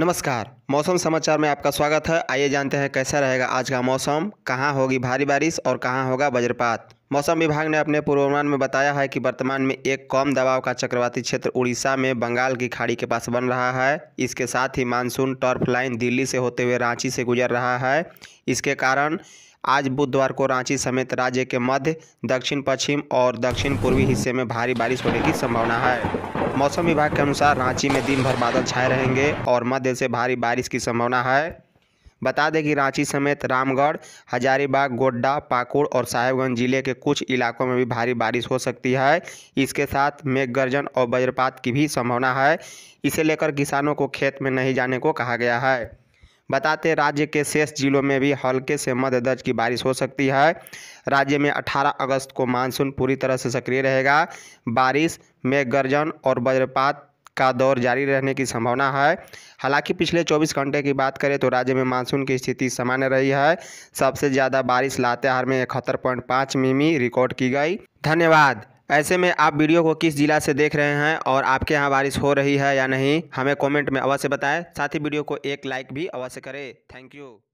नमस्कार मौसम समाचार में आपका स्वागत है आइए जानते हैं कैसा रहेगा आज का मौसम कहाँ होगी भारी बारिश और कहाँ होगा वज्रपात मौसम विभाग ने अपने पूर्वानुमान में बताया है कि वर्तमान में एक कम दबाव का चक्रवाती क्षेत्र उड़ीसा में बंगाल की खाड़ी के पास बन रहा है इसके साथ ही मानसून टर्फ लाइन दिल्ली से होते हुए रांची से गुजर रहा है इसके कारण आज बुधवार को रांची समेत राज्य के मध्य दक्षिण पश्चिम और दक्षिण पूर्वी हिस्से में भारी बारिश होने की संभावना है मौसम विभाग के अनुसार रांची में दिन भर बादल छाए रहेंगे और मध्य से भारी बारिश की संभावना है बता दें कि रांची समेत रामगढ़ हजारीबाग गोड्डा पाकुड़ और साहेबगंज जिले के कुछ इलाकों में भी भारी बारिश हो सकती है इसके साथ मेघ गर्जन और वज्रपात की भी संभावना है इसे लेकर किसानों को खेत में नहीं जाने को कहा गया है बताते राज्य के शेष जिलों में भी हल्के से मध्य दर्ज की बारिश हो सकती है राज्य में 18 अगस्त को मानसून पूरी तरह से सक्रिय रहेगा बारिश में गर्जन और वज्रपात का दौर जारी रहने की संभावना है हालांकि पिछले 24 घंटे की बात करें तो राज्य में मानसून की स्थिति सामान्य रही है सबसे ज़्यादा बारिश लातेहार में इकहत्तर मिमी रिकॉर्ड की गई धन्यवाद ऐसे में आप वीडियो को किस जिला से देख रहे हैं और आपके यहाँ बारिश हो रही है या नहीं हमें कमेंट में अवश्य बताएं साथ ही वीडियो को एक लाइक भी अवश्य करें थैंक यू